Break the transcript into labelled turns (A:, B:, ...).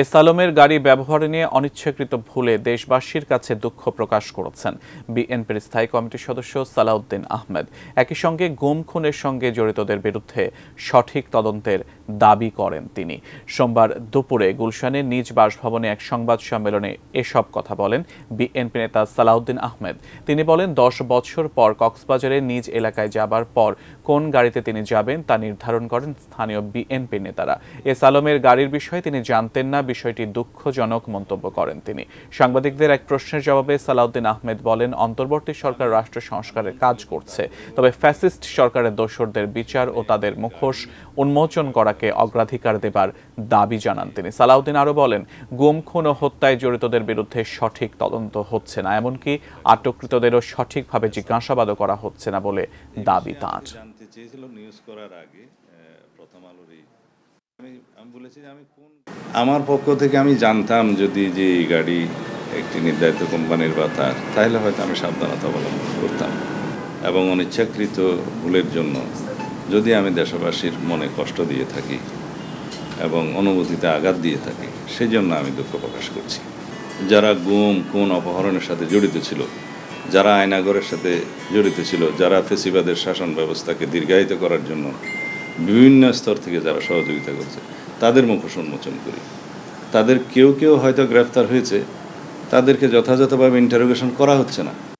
A: এ সালমের গাড়ি ব্যবহার নিয়ে অনিচ্ছাকৃত ভুলে দেশবাসীর কাছে দুঃখ প্রকাশ করেছেন বিএনপির স্থায়ী কমিটির সদস্য সালাউদ্দিন আহমেদ একই সঙ্গে গুম খুনের সঙ্গে জড়িতদের বিরুদ্ধে সঠিক তদন্তের দাবি করেন তিনি সোমবার দুপুরে গুলশানের নিজ বাসভবনে এক সংবাদ সম্মেলনে এসব কথা বলেন বিএনপি নেতা সালাউদ্দিন আহমেদ তিনি বলেন দশ বছর পর কক্সবাজারে নিজ এলাকায় যাবার পর কোন গাড়িতে তিনি যাবেন তা নির্ধারণ করেন স্থানীয় বিএনপি নেতারা এস আলমের গাড়ির বিষয়ে তিনি জানতেন না বিষয়টি দুঃখজনক মন্তব্য করেন তিনি সাংবাদিকদের এক প্রশ্নের জবাবে সালাউদ্দিন আহমেদ বলেন অন্তর্বর্তী সরকার রাষ্ট্র সংস্কারের কাজ করছে তবে ফ্যাসিস্ট সরকারের দোষরদের বিচার ও তাদের মুখোশ উন্মোচন করা হত্যাকে অগ্রাধিকার দেবার দাবি জানান তিনি সালাউদ্দিন আরও বলেন গুম খুন ও হত্যায় জড়িতদের বিরুদ্ধে সঠিক তদন্ত হচ্ছে না এমনকি আটককৃতদেরও সঠিকভাবে জিজ্ঞাসাবাদও করা হচ্ছে না বলে দাবি তাঁর আমার
B: পক্ষ থেকে আমি জানতাম যদি যে এই গাড়ি একটি নির্ধারিত কোম্পানির বা তার তাহলে হয়তো আমি সাবধানতা অবলম্বন করতাম এবং অনিচ্ছাকৃত ভুলের জন্য যদি আমি দেশবাসীর মনে কষ্ট দিয়ে থাকি এবং অনুভূতিতে আঘাত দিয়ে থাকি সেই জন্য আমি দুঃখ প্রকাশ করছি যারা গুম কোন অপহরণের সাথে জড়িত ছিল যারা আয়নাগরের সাথে জড়িত ছিল যারা ফেসিবাদের শাসন ব্যবস্থাকে দীর্ঘায়িত করার জন্য বিভিন্ন স্তর থেকে যারা সহযোগিতা করছে তাদের মুখোশ উন্মোচন করি তাদের কেউ কেউ হয়তো গ্রেফতার হয়েছে তাদেরকে যথাযথভাবে ইন্টারোগেশন করা হচ্ছে না